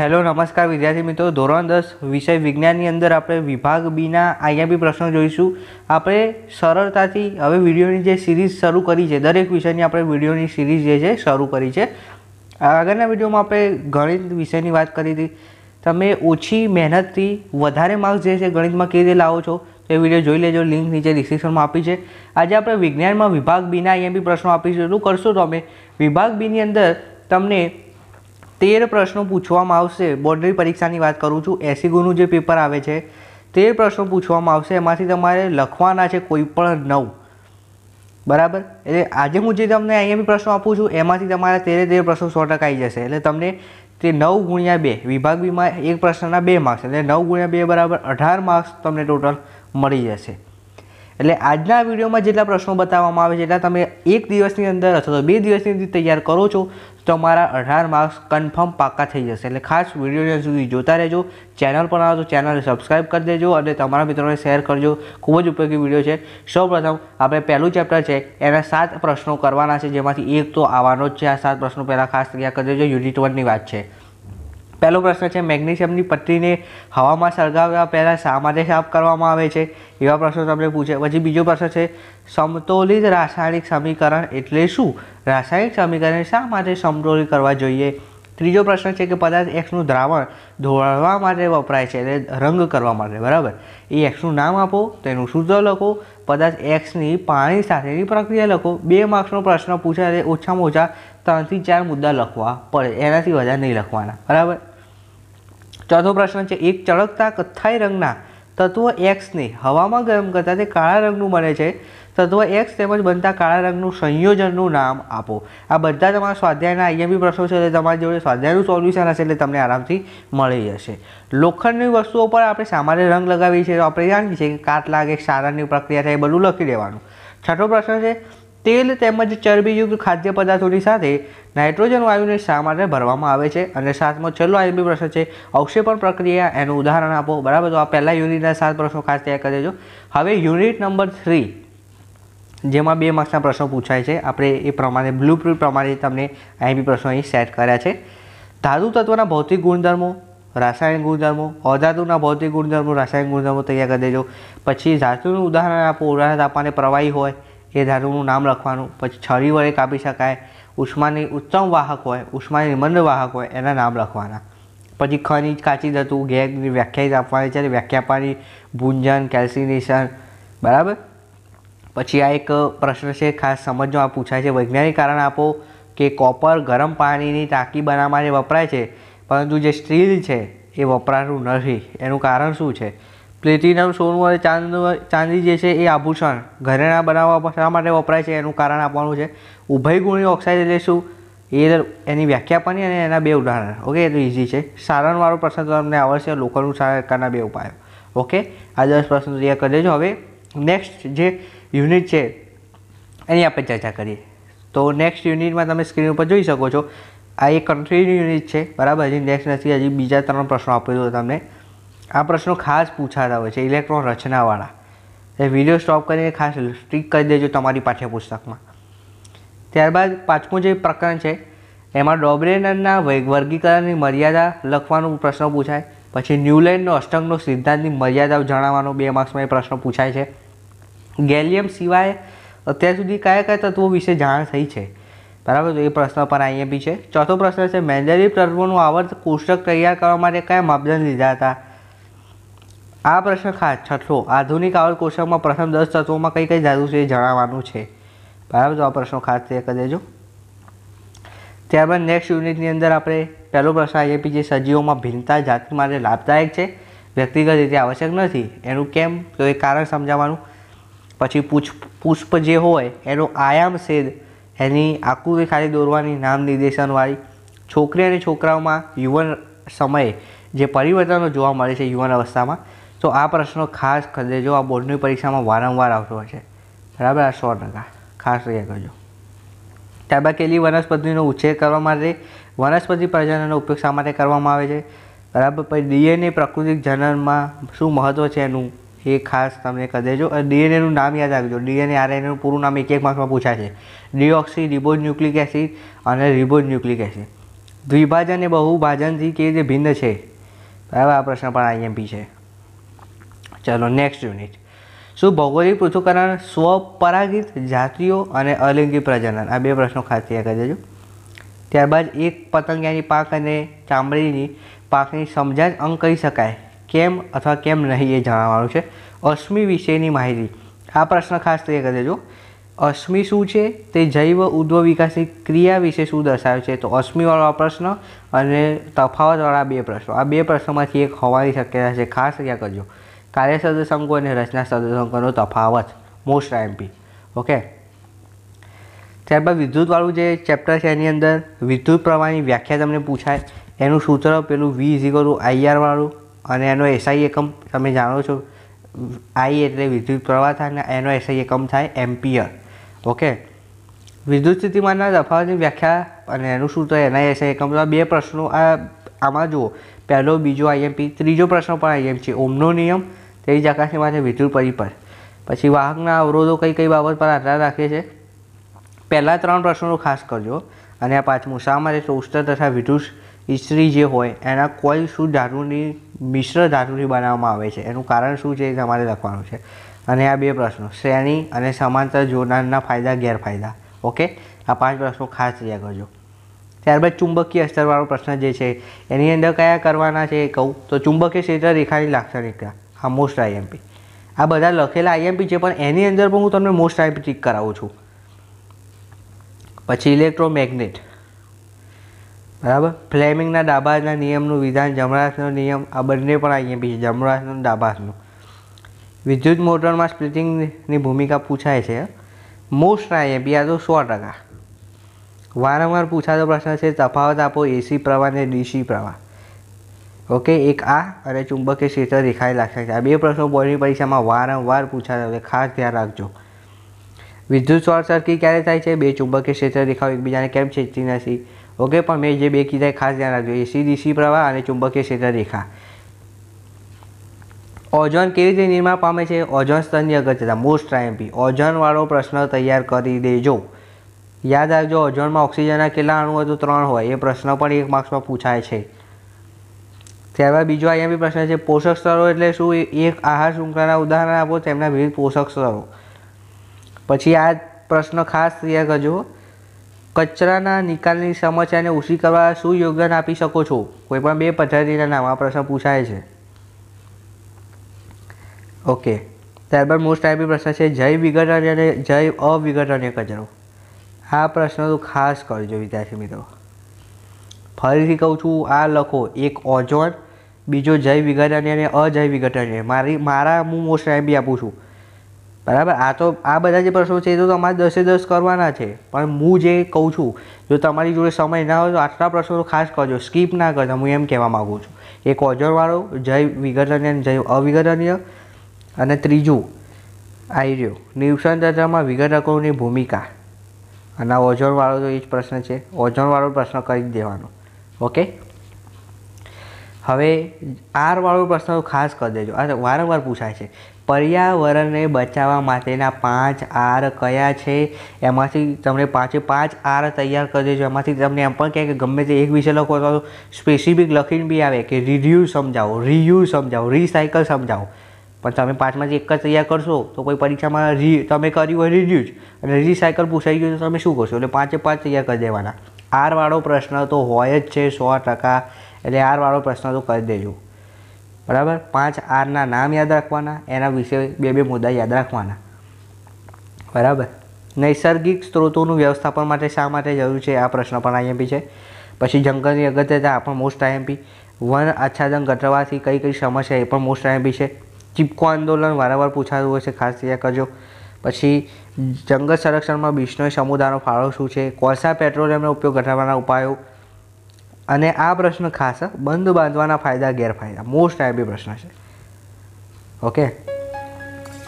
hello નમસ્કાર વિદ્યાર્થી મિત્રો ધોરણ દસ વિષય વિજ્ઞાનની અંદર આપણે વિભાગ બીના બી પ્રશ્નો જોઈશું આપણે સરળતાથી હવે વિડીયોની જે સિરીઝ શરૂ કરી છે દરેક વિષયની આપણે વિડીયોની સિરીઝ જે છે શરૂ કરી છે આગળના વિડીયોમાં આપણે ગણિત વિષયની વાત કરી હતી તમે ઓછી મહેનતથી વધારે માર્ક્સ જે છે ગણિતમાં કેવી રીતે લાવો છો એ વિડીયો જોઈ લેજો લિંક નીચે ડિસ્ક્રિપ્શનમાં આપી છે આજે આપણે વિજ્ઞાનમાં વિભાગ બીના બી પ્રશ્નો આપીશું એટલું કરશો તમે વિભાગ બીની અંદર તમને તેર પ્રશ્નો પૂછવામાં આવશે બોર્ડની પરીક્ષાની વાત કરું છું એસી ગુનું જે પેપર આવે છે તેર પ્રશ્નો પૂછવામાં આવશે એમાંથી તમારે લખવાના છે કોઈ પણ નવ બરાબર એટલે આજે હું જે તમને અહીંયા પ્રશ્નો આપું છું એમાંથી તમારે તેરે તેર પ્રશ્નો સો ટકા આવી જશે એટલે તમને તે નવ ગુણ્યા બે વિભાગ બીમાં એક પ્રશ્નના બે માર્ક્સ એટલે નવ ગુણ્યા બે બરાબર અઢાર માર્ક્સ તમને ટોટલ મળી જશે એટલે આજના વિડીયોમાં જેટલા પ્રશ્નો બતાવવામાં આવે છે એટલા તમે એક દિવસની અંદર અથવા તો બે દિવસની અંદર તૈયાર કરો છો તો તમારા અઢાર માર્ક્સ કન્ફર્મ પાકા થઈ જશે એટલે ખાસ વિડીયોને સુધી જોતા રહેજો ચેનલ પર આવો તો ચેનલને સબસ્ક્રાઈબ કરી દેજો અને તમારા મિત્રોને શેર કરજો ખૂબ જ ઉપયોગી વિડીયો છે સૌપ્રથમ આપણે પહેલું ચેપ્ટર છે એના સાત પ્રશ્નો કરવાના છે જેમાંથી એક તો આવવાનો જ છે આ સાત પ્રશ્નો પહેલાં ખાસ તૈયાર કરી દેજો યુનિટ વનની વાત છે પહેલો પ્રશ્ન છે મેગ્નેશિયમની પટ્ટીને હવામાં સળગાવ્યા પહેલાં શા માટે સાફ કરવામાં આવે છે એવા પ્રશ્નો તમને પૂછે પછી બીજો પ્રશ્ન છે સમતોલિત રાસાયણિક સમીકરણ એટલે શું રાસાયણિક સમીકરણ શા માટે સમતોલિત કરવા જોઈએ ત્રીજો પ્રશ્ન છે કે પદાર્થ એક્સનું દ્રાવણ ધોળવા માટે વપરાય છે એટલે રંગ કરવા માટે બરાબર એ એક્સનું નામ આપો તેનું સૂત્ર લખો પદાર્થ એક્સની પાણી સાથેની પ્રક્રિયા લખો બે માર્ક્સનો પ્રશ્ન પૂછાય એટલે ઓછામાં ઓછા ત્રણથી ચાર મુદ્દા લખવા પડે એનાથી વધારે નહીં લખવાના બરાબર ચોથો પ્રશ્ન છે એક ચળકતા કથ્થાઈ રંગના તત્વ એક્સને હવામાં ગરમ કરતાં તે કાળા રંગનું બને છે તત્વ એક્સ તેમજ બનતા કાળા રંગનું સંયોજનનું નામ આપો આ બધા તમારા સ્વાધ્યાયના આઈએમપી પ્રશ્નો છે એટલે તમારી જોડે સ્વાધ્યાયનું સોલ્યુશન હશે એટલે તમને આરામથી મળી જશે લોખંડની વસ્તુઓ પર આપણે સામાન્ય રંગ લગાવીએ છીએ તો આપણે જાણીએ છીએ કે કાટ લાગે સારાની પ્રક્રિયા થાય એ બધું લખી દેવાનું છઠ્ઠો પ્રશ્ન છે તેલ તેમજ ચરબીયુક્ત ખાદ્ય પદાર્થોની સાથે નાઇટ્રોજન વાયુને શા માટે ભરવામાં આવે છે અને સાતમો છેલ્લો આઈએમપી પ્રશ્ન છે અવક્ષેપણ પ્રક્રિયા એનું ઉદાહરણ આપો બરાબર તો આ પહેલાં યુનિટના સાત પ્રશ્નો ખાસ તૈયાર કરી દેજો હવે યુનિટ નંબર થ્રી જેમાં બે માર્ક્સના પ્રશ્નો પૂછાય છે આપણે એ પ્રમાણે બ્લુ પ્રમાણે તમને આઈએમપી પ્રશ્નો અહીં સેટ કર્યા છે ધાતુ તત્વના ભૌતિક ગુણધર્મો રાસાયણિક ગુણધર્મો અધાતુના ભૌતિક ગુણધર્મો રાસાયણિક ગુણધર્મો તૈયાર કરી દેજો પછી ધાતુનું ઉદાહરણ આપો ઉદાહરણ આપવાને પ્રવાહી હોય એ ધાતુનું નામ લખવાનું પછી છરી વડે કાપી શકાય ઉષ્માની ઉત્તમ વાહક હોય ઉષ્માની નિબંધ વાહક હોય એના નામ લખવાના પછી ખનિજ કાચી ધાતુ ગેરની વ્યાખ્યાયિત આપવાની છે વ્યાખ્યા આપવાની ભૂંજન કેલ્સિનેશન બરાબર પછી આ એક પ્રશ્ન છે ખાસ સમજવા પૂછાય છે વૈજ્ઞાનિક કારણ આપો કે કોપર ગરમ પાણીની ટાંકી બનાવવા માટે વપરાય છે પરંતુ જે સ્ટીલ છે એ વપરાતું નથી એનું કારણ શું છે પ્લેટિનમ સોનું અને ચાંદ ચાંદી જે છે એ આભૂષણ ઘરેણાં બનાવવા શા માટે વપરાય છે એનું કારણ આપવાનું છે ઉભયગુણી ઓક્સાઇડ એટલે શું એ એની વ્યાખ્યા આપવાની અને એના બે ઉદાહરણ ઓકે એ ઇઝી છે સારણવાળો પ્રશ્ન તો તમને આવડશે લોકોનું સારણના બે ઉપાયો ઓકે આ દસ પ્રશ્ન તૈયાર કરી દેજો હવે નેક્સ્ટ જે યુનિટ છે એની આપણે ચર્ચા કરીએ તો નેક્સ્ટ યુનિટમાં તમે સ્ક્રીન ઉપર જોઈ શકો છો આ એક કન્ટ્રીનું યુનિટ છે બરાબર હજી નેક્સ્ટ નથી હજી બીજા ત્રણ પ્રશ્નો આપેલો તમને આ પ્રશ્નો ખાસ પૂછાતા હોય છે ઇલેક્ટ્રોન રચનાવાળા એ વિડીયો સ્ટોપ કરીને ખાસ સ્ટીક કરી દેજો તમારી પાઠ્યપુસ્તકમાં ત્યારબાદ પાંચમું જે પ્રકરણ છે એમાં ડોબ્રેનરના વર્ગીકરણની મર્યાદા લખવાનો પ્રશ્ન પૂછાય પછી ન્યુલેન્ડનો અષ્ટંગનો સિદ્ધાંતની મર્યાદાઓ જણાવવાનો બે માર્ક્સમાં એ પ્રશ્ન પૂછાય છે ગેલિયમ સિવાય અત્યાર સુધી કયા કયા તત્વો વિશે જાણ થઈ છે બરાબર તો એ પ્રશ્ન પણ આઈએમપી છે ચોથો પ્રશ્ન છે મેન્ડેલી તત્વોનું આવર્ત કોષ્ટક તૈયાર કરવા માટે કયા માપદંડ લીધા હતા આ પ્રશ્ન ખાસ છઠ્ઠો આધુનિક આવલ કોષ્ટકમાં પ્રથમ દસ તત્વોમાં કઈ કઈ ધાતુ છે એ જણાવવાનું છે બરાબર તો આ પ્રશ્નો ખાસ તૈયાર કરી દેજો ત્યારબાદ નેક્સ્ટ યુનિટની અંદર આપણે પહેલો પ્રશ્ન આવીએ કે જે સજીવોમાં ભિન્નતા જાતિ માટે લાભદાયક છે વ્યક્તિગત રીતે આવશ્યક નથી એનું કેમ તો એ કારણ સમજાવવાનું પછી પુષ્પ પુષ્પ જે હોય એનો આયામ સેદ એની આકૃતિ ખાલી દોરવાની નામ નિર્દેશનવાળી છોકરી અને છોકરાઓમાં યુવન સમયે જે પરિવર્તનો જોવા મળે છે યુવાન અવસ્થામાં તો આ પ્રશ્નો ખાસ કરી દેજો આ બોર્ડની પરીક્ષામાં વારંવાર આવતો હોય છે બરાબર આ સો ટકા ખાસ રહ્યા કરજો ત્યારબાદ કેલી વનસ્પતિનો ઉછેર કરવા માટે વનસ્પતિ પ્રજનનનો ઉપયોગ શા માટે કરવામાં આવે છે બરાબર પછી ડીએનએ પ્રાકૃતિક જનનમાં શું મહત્ત્વ છે એનું એ ખાસ તમને કહી દેજો અને ડીએનએનું નામ યાદ રાખજો ડીએનએ આરએનએનું પૂરું નામ એક એક માર્ક્સમાં પૂછાય છે ડીઓક્સી રિબોઝ ન્યુક્લિક એસિડ અને રિબોઝ ન્યુક્લિક એસિડ દ્વિભાજન એ બહુભાજનથી કેવી રીતે ભિન્ન છે બરાબર આ પ્રશ્ન પણ આઈએમપી છે ચાલો નેક્સ્ટ યુનિટ શું ભૌગોલિક પૃથ્થકરણ સ્વપરાગિત જાતિઓ અને અલિંગી પ્રજનન આ બે પ્રશ્નો ખાસ યાદ કરી દેજો ત્યારબાદ એક પતંગિયાની પાક અને ચામડીની પાકની સમજાજ અંગ કહી શકાય કેમ અથવા કેમ નહીં એ જાણવાનું છે અશ્મિ વિશેની માહિતી આ પ્રશ્ન ખાસ તૈયાર કરી દેજો અશ્મિ શું છે તે જૈવ ઉદ્ભવ વિકાસની ક્રિયા વિશે શું દર્શાવે છે તો અશ્મિવાળો પ્રશ્ન અને તફાવતવાળા બે પ્રશ્નો આ બે પ્રશ્નોમાંથી એક હોવાની શક્યતા છે ખાસ યાદ કરજો કાર્યસદ સંઘો અને રચના સદ સંઘોનો તફાવત મોસ્ટ આઈએમપી ઓકે ત્યારબાદ વિદ્યુતવાળું જે ચેપ્ટર છે એની અંદર વિદ્યુત પ્રવાહની વ્યાખ્યા તમને પૂછાય એનું સૂત્ર પેલું વી ઇઝીગોલું આઈઆરવાળું અને એનો એસઆઈ એકમ તમે જાણો છો આઈ એટલે વિદ્યુત પ્રવાહ થાય અને એનો એસઆઈ એકમ થાય એમ્પિયર ઓકે વિદ્યુત સ્થિતિમાનના તફાવતની વ્યાખ્યા અને એનું સૂત્ર એના એસઆઈ એકમ બે પ્રશ્નો આ આમાં જુઓ પહેલો બીજો આઈએમપી ત્રીજો પ્રશ્ન પણ આઈએમપી ઓમનો નિયમ તેવી જ આકાશી માટે વિદ્યુત પરિપથ પછી વાહકના અવરોધો કઈ કઈ બાબત પર આધાર રાખે છે પહેલાં ત્રણ પ્રશ્નો ખાસ કરજો અને આ પાંચમું શા માટે ટોસ્ટર તથા વિદ્યુત ઇસ્ત્રી જે હોય એના કોઈ શું ધાતુની મિશ્ર ધાતુથી બનાવવામાં આવે છે એનું કારણ શું છે એ તમારે લખવાનું છે અને આ બે પ્રશ્નો શ્રેણી અને સમાંતર જોડાણના ફાયદા ગેરફાયદા ઓકે આ પાંચ પ્રશ્નો ખાસ રહ્યા કરજો ત્યારબાદ ચુંબકીય અસ્તરવાળો પ્રશ્ન જે છે એની અંદર કયા કરવાના છે એ કહું તો ચુંબકીય ક્ષેત્ર રેખાની લાક્ષણિકતા હા મોસ્ટ આઈએમપી આ બધા લખેલા આઈએમપી છે પણ એની અંદર પણ હું તમને મોસ્ટ આઈએમપી ચીક કરાવું છું પછી ઇલેક્ટ્રોમેગ્નેટ બરાબર ફ્લેમિંગના ડાબાના નિયમનું વિધાન જમણાસનો નિયમ આ બંને પણ આઈએમપી છે જમણાસનો ડાબાસનો વિદ્યુત મોટરમાં સ્પ્લિટિંગની ભૂમિકા પૂછાય છે મોસ્ટ આઈએમપી આ તો સો ટકા વારંવાર પૂછાતો પ્રશ્ન છે તફાવત આપો એસી પ્રવાહ ને ડીસી પ્રવાહ ઓકે એક આ અને ચુંબકીય ક્ષેત્ર દેખાઈ લાગશે આ બે પ્રશ્નો બોર્ડની પરીક્ષામાં વારંવાર પૂછાતા એટલે ખાસ ધ્યાન રાખજો વિદ્યુત શોર્ટ સર્કિટ ક્યારે થાય છે બે ચુંબકીય ક્ષેત્ર દેખાવ એકબીજાને કેમ છેદતી નથી ઓકે પણ મેં જે બે કીધા ખાસ ધ્યાન રાખજો એસી ડીસી પ્રવાહ અને ચુંબકીય ક્ષેત્ર રેખા ઓઝોન કેવી રીતે નિર્માણ પામે છે ઓઝોન સ્તરની અગત્યતા મોસ્ટ આઈએમપી ઓઝોનવાળો પ્રશ્ન તૈયાર કરી દેજો યાદ રાખજો ઓઝોનમાં ઓક્સિજનના કેટલા અણુ હતું ત્રણ હોય એ પ્રશ્ન પણ એક માર્ક્સમાં પૂછાય છે ત્યારબાદ બીજો અહીંયા બી પ્રશ્ન છે પોષક સ્તરો એટલે શું એક આહાર શૃંખલાના ઉદાહરણ આપો તેમના વિવિધ પોષક સ્તરો પછી આ પ્રશ્ન ખાસ તૈયાર કરજો કચરાના નિકાલની સમસ્યાને ઓછી કરવા શું યોગદાન આપી શકો છો કોઈ પણ બે પદ્ધતિના નામ આ પ્રશ્ન પૂછાય છે ઓકે ત્યારબાદ મોસ્ટ ટાઈપી પ્રશ્ન છે જય વિઘટન અને જૈવ અવિઘટનીય કચરો આ પ્રશ્ન તો ખાસ કરજો વિદ્યાર્થી મિત્રો ફરીથી કહું છું આ લખો એક ઓઝોન બીજો જય વિઘટનીય અને અજય વિઘટનીય મારી મારા હું મોસ્ટ ટાઈમ બી આપું છું બરાબર આ તો આ બધા જે પ્રશ્નો છે એ તો તમારે દસે દસ કરવાના છે પણ હું જે કહું છું જો તમારી જોડે સમય ના હોય તો આટલા પ્રશ્નો ખાસ કરજો સ્કીપ ના કરતા હું એમ કહેવા માગું છું એક ઓજરવાળો જય વિઘટનીય અને જય અવિઘટનીય અને ત્રીજું આયર્યો નિવસન તંત્રમાં વિઘટકોની ભૂમિકા અને ઓઝોનવાળો તો એ જ પ્રશ્ન છે ઓઝોનવાળો પ્રશ્ન કરી જ દેવાનો ઓકે હવે આરવાળો પ્રશ્ન ખાસ કરી દેજો આ વારંવાર પૂછાય છે પર્યાવરણને બચાવવા માટેના પાંચ આર કયા છે એમાંથી તમને પાંચે પાંચ આર તૈયાર કરી દેજો એમાંથી તમને એમ પણ કહે કે ગમે તે એક વિશે લખો તો સ્પેસિફિક લખીને બી આવે કે રિડ્યુ સમજાવો રિયુઝ સમજાવો રિસાયકલ સમજાવો પણ તમે પાંચમાંથી એક જ તૈયાર કરશો તો કોઈ પરીક્ષામાં રી તમે કર્યું હોય રિડ્યુઝ અને રિસાયકલ પૂછાઈ ગયું તો તમે શું કરશો એટલે પાંચે પાંચ તૈયાર કરી દેવાના આરવાળો પ્રશ્ન તો હોય જ છે સો ટકા એટલે આરવાળો પ્રશ્ન તો કરી દેજો બરાબર પાંચ આરના નામ યાદ રાખવાના એના વિશે બે બે મુદ્દા યાદ રાખવાના બરાબર નૈસર્ગિક સ્ત્રોતોનું વ્યવસ્થાપન માટે શા માટે જરૂર છે આ પ્રશ્ન પણ આઈએમપી છે પછી જંગલની અગત્યતા પણ મોસ્ટ આઈએમપી વન આચ્છાદન ઘટવાથી કઈ કઈ સમસ્યા એ પણ મોસ્ટ આઈએમપી છે ચીપકો આંદોલન વારંવાર પૂછાતું હોય છે ખાસ યાદ કરજો પછી જંગલ સંરક્ષણમાં બિશ્નોઈ સમુદાયનો ફાળો શું છે કોલસા પેટ્રોલિયમનો ઉપયોગ ઘટાડવાના ઉપાયો અને આ પ્રશ્ન ખાસ બંધ બાંધવાના ફાયદા ગેરફાયદા મોસ્ટ આઈબી પ્રશ્ન છે ઓકે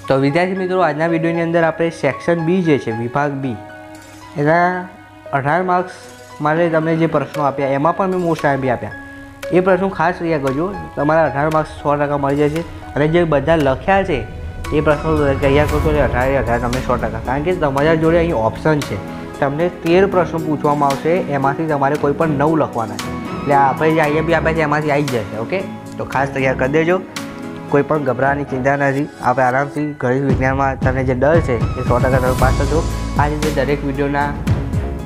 તો વિદ્યાર્થી મિત્રો આજના વિડીયોની અંદર આપણે સેક્શન બી જે છે વિભાગ બી એના અઢાર માર્ક્સ માટે તમને જે પ્રશ્નો આપ્યા એમાં પણ મેં મોસ્ટ આઈબી આપ્યા એ પ્રશ્નો ખાસ યાદ કરજો તમારા અઢાર માર્ક્સ સો ટકા મળી જશે અને જે બધા લખ્યા છે એ પ્રશ્નો કહ્યા કરશો એટલે અઢારે અઢાર તમને સો ટકા કારણ કે તમારા જોડે અહીં ઓપ્શન છે તમને તેર પ્રશ્નો પૂછવામાં આવશે એમાંથી તમારે કોઈ પણ નવ લખવાના છે એટલે આપણે જે બી આપ્યા છે એમાંથી આવી જશે ઓકે તો ખાસ તૈયાર કરી દેજો કોઈ પણ ગભરાની ચિંતા નથી આપણે આરામથી ગણિત વિજ્ઞાનમાં તમને જે ડર છે એ સો ટકા તમે પાસ થશો આ રીતે દરેક વિડીયોના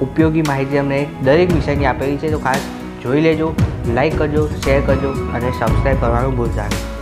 ઉપયોગી માહિતી અમને દરેક વિષયની આપેલી છે તો ખાસ જોઈ લેજો લાઇક કરજો શેર કરજો અને સબસ્ક્રાઈબ કરવાનું ભૂલતા નહીં